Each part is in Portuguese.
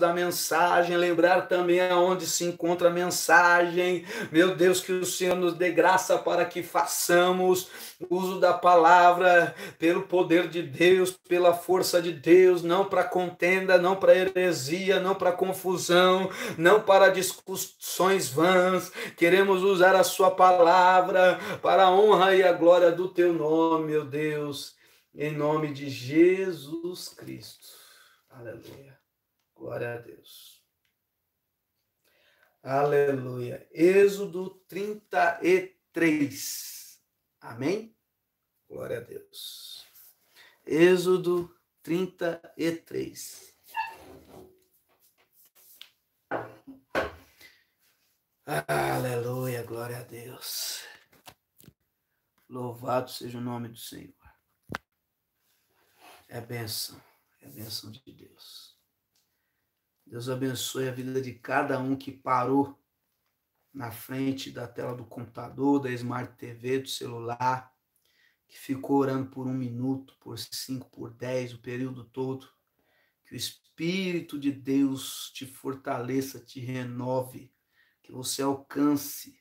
da mensagem, lembrar também aonde se encontra a mensagem. Meu Deus, que o Senhor nos dê graça para que façamos uso da palavra pelo poder de Deus, pela força de Deus, não para contenda, não para heresia, não para confusão, não para discussões vãs. Queremos usar a sua palavra para a honra e a glória do teu nome, meu Deus. Em nome de Jesus Cristo. Aleluia. Glória a Deus. Aleluia. Êxodo 33. Amém? Glória a Deus. Êxodo 33. Aleluia, glória a Deus. Louvado seja o nome do Senhor. É bênção, é bênção de Deus. Deus abençoe a vida de cada um que parou na frente da tela do computador, da Smart TV, do celular, que ficou orando por um minuto, por cinco, por dez, o período todo. Que o Espírito de Deus te fortaleça, te renove, que você alcance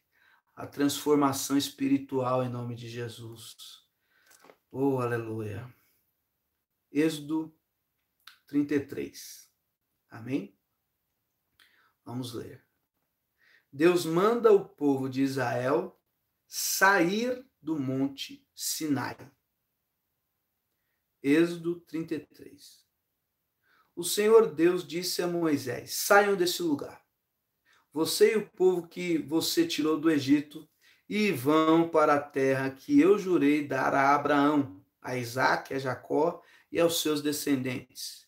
a transformação espiritual em nome de Jesus. Oh, aleluia. Êxodo 33. Amém? Vamos ler. Deus manda o povo de Israel sair do monte Sinai. Êxodo 33. O Senhor Deus disse a Moisés: Saiam desse lugar, você e o povo que você tirou do Egito, e vão para a terra que eu jurei dar a Abraão, a Isaac, a Jacó e aos seus descendentes.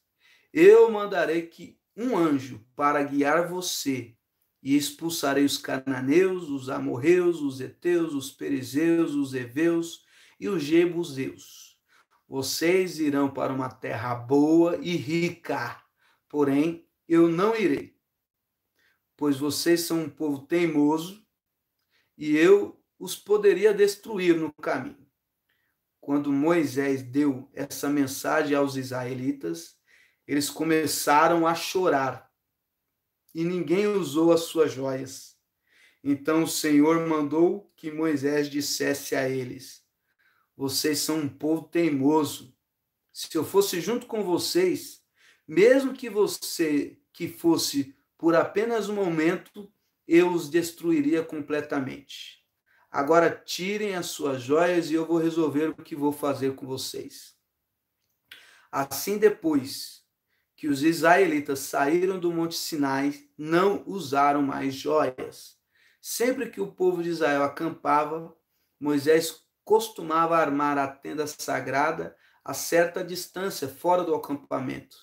Eu mandarei que um anjo para guiar você e expulsarei os cananeus, os amorreus, os heteus, os perizeus, os heveus e os jebuseus. Vocês irão para uma terra boa e rica, porém eu não irei, pois vocês são um povo teimoso e eu os poderia destruir no caminho. Quando Moisés deu essa mensagem aos israelitas, eles começaram a chorar e ninguém usou as suas joias. Então o Senhor mandou que Moisés dissesse a eles: Vocês são um povo teimoso. Se eu fosse junto com vocês, mesmo que você que fosse por apenas um momento, eu os destruiria completamente. Agora tirem as suas joias e eu vou resolver o que vou fazer com vocês. Assim depois que os israelitas saíram do Monte Sinai, não usaram mais joias. Sempre que o povo de Israel acampava, Moisés costumava armar a tenda sagrada a certa distância fora do acampamento.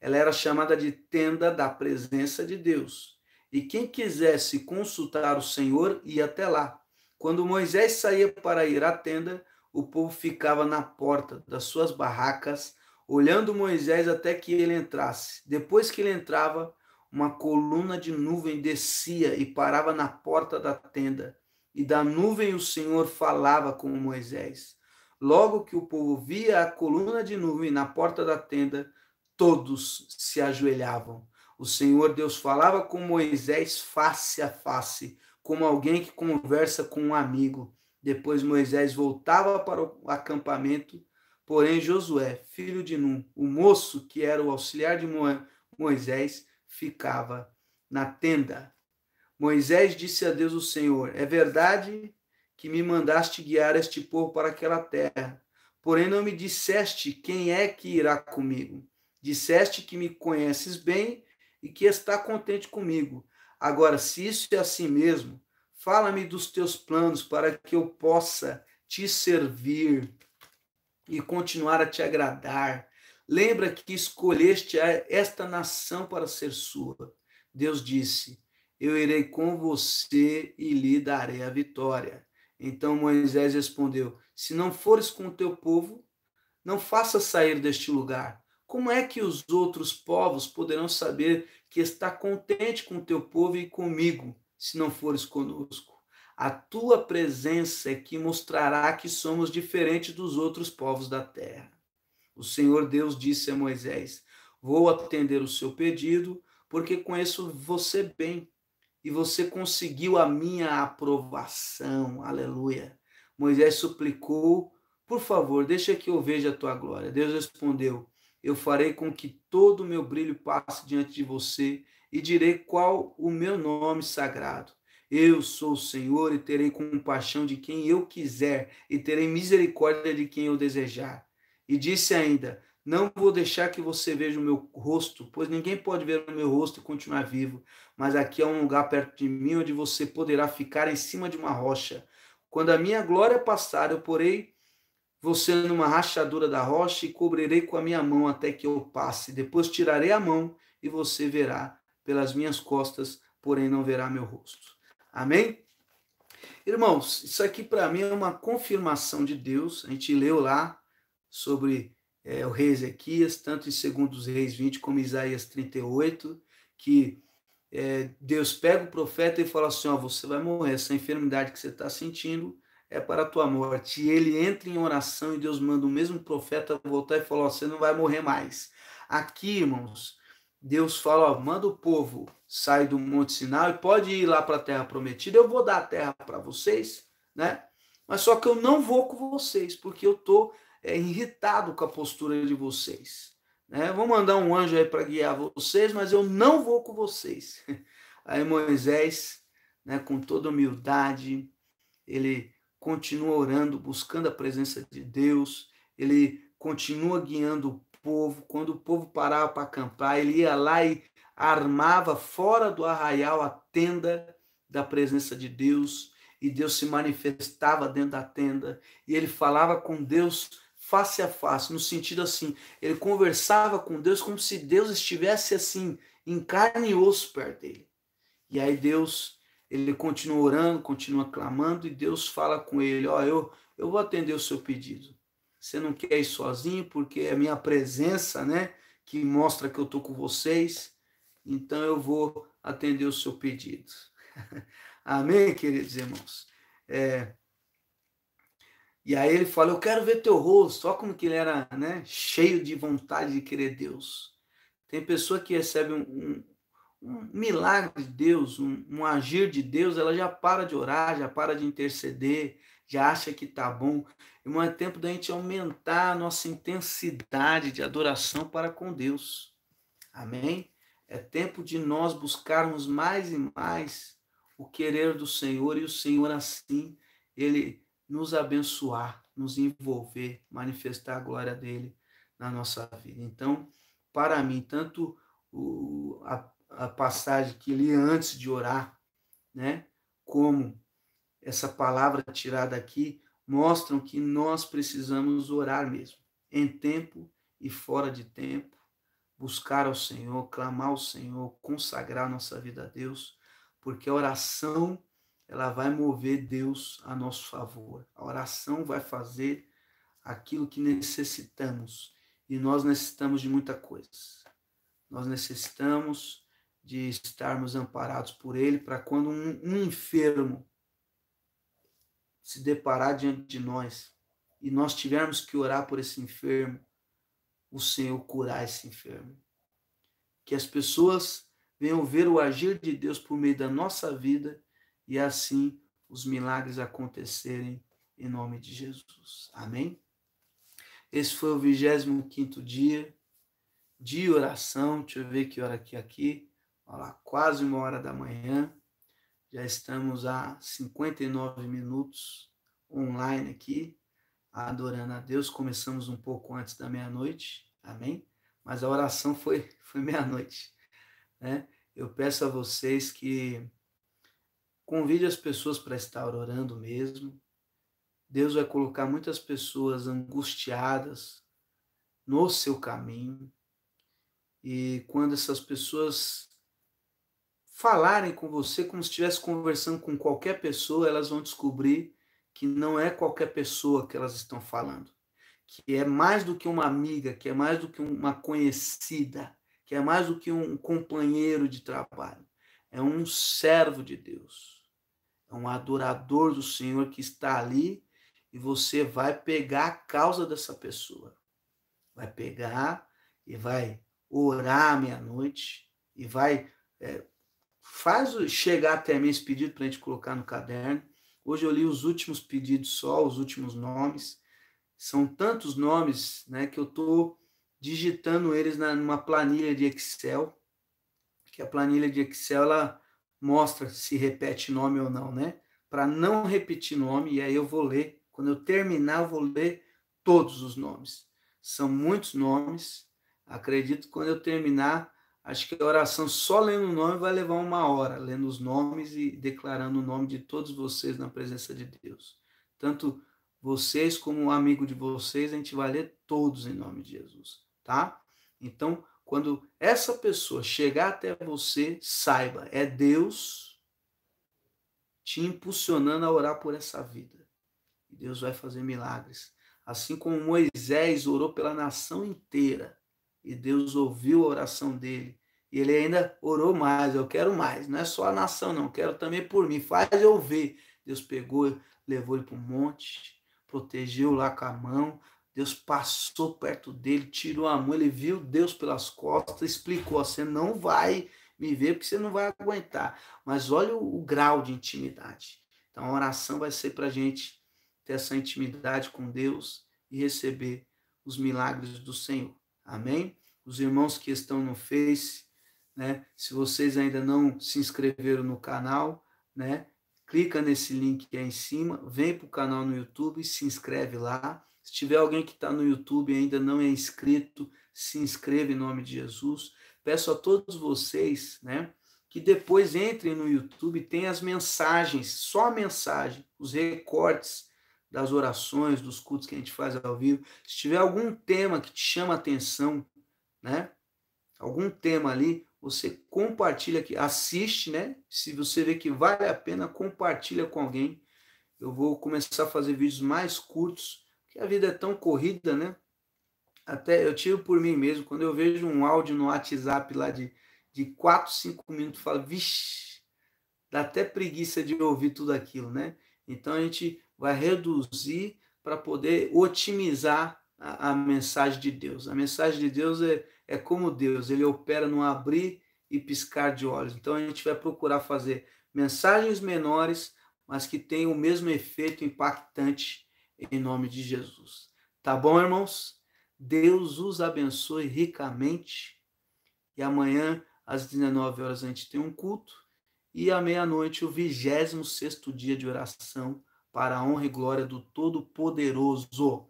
Ela era chamada de tenda da presença de Deus. E quem quisesse consultar o Senhor ia até lá. Quando Moisés saía para ir à tenda, o povo ficava na porta das suas barracas olhando Moisés até que ele entrasse. Depois que ele entrava, uma coluna de nuvem descia e parava na porta da tenda. E da nuvem o Senhor falava com Moisés. Logo que o povo via a coluna de nuvem na porta da tenda, todos se ajoelhavam. O Senhor Deus falava com Moisés face a face, como alguém que conversa com um amigo. Depois Moisés voltava para o acampamento Porém, Josué, filho de Num, o moço que era o auxiliar de Moisés, ficava na tenda. Moisés disse a Deus o Senhor: É verdade que me mandaste guiar este povo para aquela terra, porém não me disseste quem é que irá comigo. Disseste que me conheces bem e que está contente comigo. Agora, se isso é assim mesmo, fala-me dos teus planos para que eu possa te servir e continuar a te agradar. Lembra que escolheste esta nação para ser sua. Deus disse: Eu irei com você e lhe darei a vitória. Então Moisés respondeu: Se não fores com o teu povo, não faça sair deste lugar. Como é que os outros povos poderão saber que está contente com o teu povo e comigo, se não fores conosco? A tua presença é que mostrará que somos diferentes dos outros povos da terra. O Senhor Deus disse a Moisés: Vou atender o seu pedido, porque conheço você bem e você conseguiu a minha aprovação. Aleluia. Moisés suplicou: Por favor, deixa que eu veja a tua glória. Deus respondeu: Eu farei com que todo o meu brilho passe diante de você e direi qual o meu nome sagrado. Eu sou o Senhor e terei compaixão de quem eu quiser e terei misericórdia de quem eu desejar. E disse ainda: Não vou deixar que você veja o meu rosto, pois ninguém pode ver o meu rosto e continuar vivo. Mas aqui é um lugar perto de mim onde você poderá ficar em cima de uma rocha. Quando a minha glória passar, eu porei você numa rachadura da rocha e cobrirei com a minha mão até que eu passe. Depois tirarei a mão e você verá pelas minhas costas, porém não verá meu rosto. Amém? Irmãos, isso aqui para mim é uma confirmação de Deus. A gente leu lá sobre é, o rei Ezequias, tanto em 2 dos Reis 20 como em Isaías 38, que é, Deus pega o profeta e fala assim: ó, você vai morrer, essa enfermidade que você está sentindo é para a tua morte. E ele entra em oração e Deus manda o mesmo profeta voltar e falar: ó, você não vai morrer mais. Aqui, irmãos, Deus fala, ó, manda o povo sair do Monte Sinai, e pode ir lá para a Terra Prometida, eu vou dar a terra para vocês, né? Mas só que eu não vou com vocês, porque eu estou é, irritado com a postura de vocês. Né? Vou mandar um anjo aí para guiar vocês, mas eu não vou com vocês. Aí Moisés, né, com toda humildade, ele continua orando, buscando a presença de Deus, ele continua guiando o povo. Quando o povo parava para acampar, ele ia lá e armava fora do arraial a tenda da presença de Deus. E Deus se manifestava dentro da tenda. E ele falava com Deus face a face, no sentido assim, ele conversava com Deus como se Deus estivesse assim, em carne e osso perto dele. E aí Deus, ele continua orando, continua clamando e Deus fala com ele, ó, oh, eu eu vou atender o seu pedido você não quer ir sozinho, porque é a minha presença, né, que mostra que eu estou com vocês, então eu vou atender o seu pedido. Amém, queridos irmãos? É... E aí ele fala, eu quero ver teu rosto, olha como que ele era, né, cheio de vontade de querer Deus. Tem pessoa que recebe um, um, um milagre de Deus, um, um agir de Deus, ela já para de orar, já para de interceder, já acha que tá bom. Irmão, é tempo da gente aumentar a nossa intensidade de adoração para com Deus. Amém? É tempo de nós buscarmos mais e mais o querer do Senhor e o Senhor assim ele nos abençoar, nos envolver, manifestar a glória dele na nossa vida. Então, para mim, tanto o, a, a passagem que li antes de orar, né, como essa palavra tirada aqui mostram que nós precisamos orar mesmo, em tempo e fora de tempo, buscar ao Senhor, clamar ao Senhor, consagrar nossa vida a Deus, porque a oração ela vai mover Deus a nosso favor. A oração vai fazer aquilo que necessitamos, e nós necessitamos de muita coisa. Nós necessitamos de estarmos amparados por Ele para quando um, um enfermo se deparar diante de nós e nós tivermos que orar por esse enfermo, o Senhor curar esse enfermo. Que as pessoas venham ver o agir de Deus por meio da nossa vida e assim os milagres acontecerem em nome de Jesus. Amém? Esse foi o 25 dia de oração. Deixa eu ver que hora aqui. é aqui. Olha lá, quase uma hora da manhã. Já estamos há 59 minutos online aqui, adorando a Deus. Começamos um pouco antes da meia-noite, amém? Mas a oração foi, foi meia-noite. Né? Eu peço a vocês que convide as pessoas para estar orando mesmo. Deus vai colocar muitas pessoas angustiadas no seu caminho. E quando essas pessoas falarem com você como se estivesse conversando com qualquer pessoa, elas vão descobrir que não é qualquer pessoa que elas estão falando, que é mais do que uma amiga, que é mais do que uma conhecida, que é mais do que um companheiro de trabalho, é um servo de Deus, é um adorador do Senhor que está ali e você vai pegar a causa dessa pessoa, vai pegar e vai orar meia-noite e vai é, faz chegar até mim esse pedido para a gente colocar no caderno. Hoje eu li os últimos pedidos só, os últimos nomes. São tantos nomes né, que eu estou digitando eles na, numa planilha de Excel, que a planilha de Excel ela mostra se repete nome ou não, né? Para não repetir nome, e aí eu vou ler. Quando eu terminar, eu vou ler todos os nomes. São muitos nomes. Acredito que quando eu terminar, Acho que a oração só lendo o nome vai levar uma hora, lendo os nomes e declarando o nome de todos vocês na presença de Deus. Tanto vocês como o amigo de vocês, a gente vai ler todos em nome de Jesus, tá? Então, quando essa pessoa chegar até você, saiba, é Deus te impulsionando a orar por essa vida. Deus vai fazer milagres. Assim como Moisés orou pela nação inteira e Deus ouviu a oração dele. E ele ainda orou mais, eu quero mais, não é só a nação, não, quero também por mim, faz eu ver. Deus pegou, levou ele para o monte, protegeu lá com a mão, Deus passou perto dele, tirou a mão, ele viu Deus pelas costas, explicou: você não vai me ver porque você não vai aguentar. Mas olha o, o grau de intimidade. Então a oração vai ser para a gente ter essa intimidade com Deus e receber os milagres do Senhor. Amém? Os irmãos que estão no Face, né? Se vocês ainda não se inscreveram no canal, né? Clica nesse link aí em cima, vem para o canal no YouTube, se inscreve lá. Se tiver alguém que está no YouTube e ainda não é inscrito, se inscreva em nome de Jesus. Peço a todos vocês, né? que depois entrem no YouTube, tem as mensagens, só a mensagem, os recortes das orações, dos cultos que a gente faz ao vivo, se tiver algum tema que te chama a atenção, né? Algum tema ali, você compartilha aqui, assiste, né? Se você vê que vale a pena, compartilha com alguém. Eu vou começar a fazer vídeos mais curtos, porque a vida é tão corrida, né? Até eu tiro por mim mesmo, quando eu vejo um áudio no WhatsApp lá de, de 4, 5 minutos, falo, vixe, dá até preguiça de ouvir tudo aquilo, né? Então a gente vai reduzir para poder otimizar a, a, mensagem de Deus. A mensagem de Deus é, é como Deus, ele opera no abrir e piscar de olhos. Então a gente vai procurar fazer mensagens menores, mas que tenham o mesmo efeito impactante em nome de Jesus. Tá bom, irmãos? Deus os abençoe ricamente. E amanhã, às 19 horas, a gente tem um culto. E à meia-noite, o 26 sexto dia de oração para a honra e glória do Todo-Poderoso.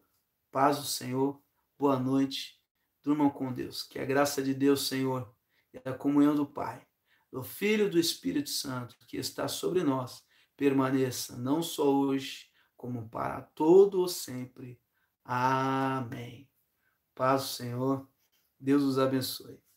Paz do Senhor, boa noite, durmam com Deus. Que a graça de Deus, Senhor, e a comunhão do Pai, do Filho e do Espírito Santo, que está sobre nós, permaneça não só hoje, como para todo o sempre. Amém. Paz do Senhor, Deus os abençoe.